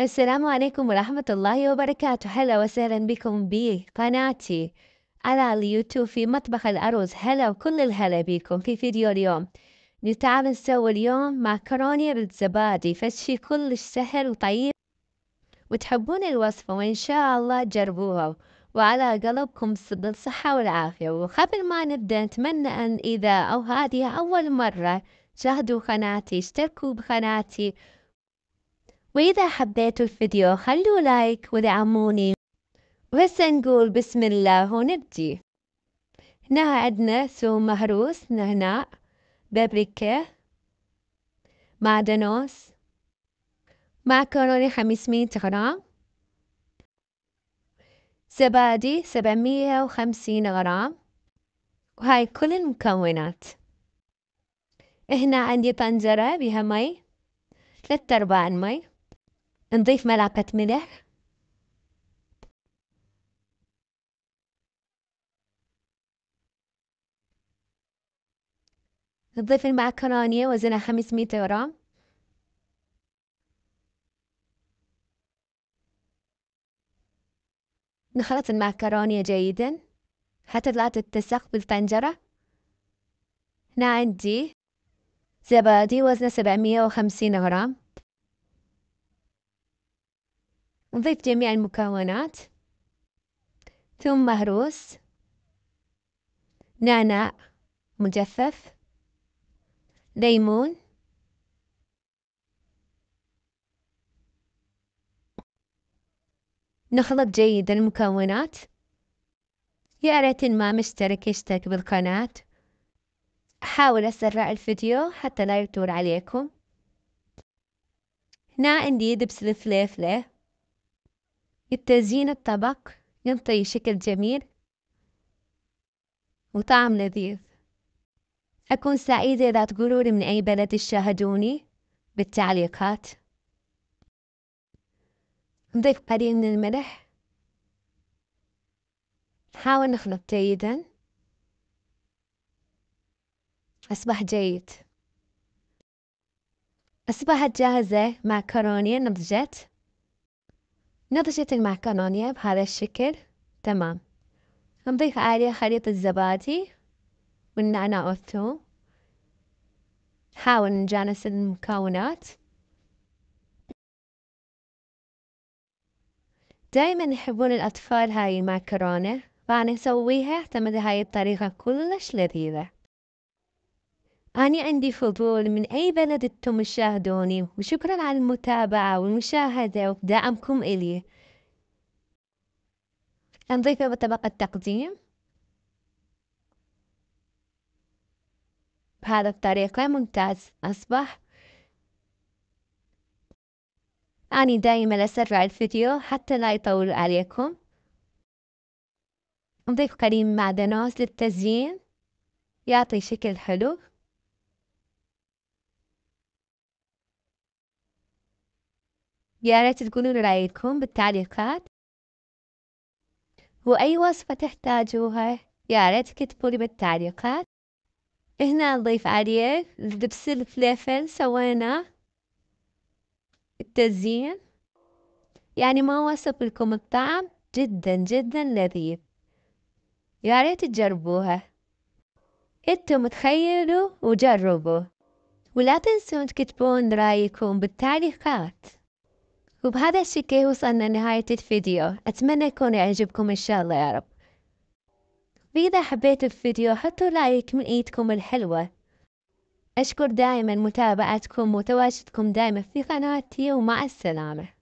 السلام عليكم ورحمة الله وبركاته هلا وسهلا بكم بقناتي على اليوتيوب في مطبخ الأرز هلا وكل الهلا بكم في فيديو اليوم نتعب نسوي اليوم ماكرونيا بالزبادي فشي كلش سهل وطيب وتحبون الوصفة وإن شاء الله جربوها وعلى قلبكم بالصحة والعافية وقبل ما نبدأ نتمنى أن إذا أو هذه أول مرة شاهدوا قناتي اشتركوا بقناتي وإذا حبيتوا الفيديو خلوا لايك ودعموني وهسه نقول بسم الله ونبدي هنا عندنا ثوم مهروس نعناع بابريكا معدنوس معكرونة 500 غرام زبادي 750 غرام وهاي كل المكونات هنا عندي طنجرة بها مي ثلاثة أرباع المي نضيف ملعقة ملح نضيف المعكرونية وزنها 500 غرام نخلط المعكرونية جيدا حتى لا تتسخ بالطنجرة هنا عندي زبادي وزنها 750 غرام نضيف جميع المكونات ثوم مهروس نعناع مجفف ليمون نخلط جيدا المكونات يا ريت ما مشترك يشترك بالقناة أحاول أسرع الفيديو حتى لا يطول عليكم هنا عندي دبس الفليفلة التزيين الطبق ينطي شكل جميل وطعم لذيذ أكون سعيدة إذا تقولولي من أي بلد تشاهدوني بالتعليقات نضيف قليل من الملح نحاول نخلط جيدا أصبح جيد أصبحت جاهزة كروني نضجت نضجت المعكرونية بهذا الشكل تمام نضيف عليها خليط الزبادي والنعناع والثوم نحاول نجانس المكونات دايما يحبون الأطفال هاي المعكرونة فأنا أسويها اعتمد هاي الطريقة كلش لذيذة أنا عندي فضول من أي بلد أنتم تشاهدوني وشكرا على المتابعة والمشاهدة ودعمكم إلي نضيف طبق التقديم بهذا الطريقة ممتاز أصبح أنا دايما أسرع الفيديو حتى لا يطول عليكم نضيف كريم معدنوس للتزيين يعطي شكل حلو يا ريت تقولون رأيكم بالتعليقات وأي وصفة تحتاجوها يا ريت كتبولي بالتعليقات هنا نضيف عليه الدبس الفليفل سويناه التزيين يعني ما وصف لكم الطعم جدا جدا لذيذ يا ريت تجربوها انتم تخيلوا وجربوا ولا تنسون تكتبون رايكم بالتعليقات وبهذا الشكل وصلنا لنهاية الفيديو أتمنى يكون يعجبكم إن شاء الله يا رب فإذا حبيتوا الفيديو حطوا لايك من إيدكم الحلوة أشكر دائما متابعتكم وتواجدكم دائما في قناتي ومع السلامة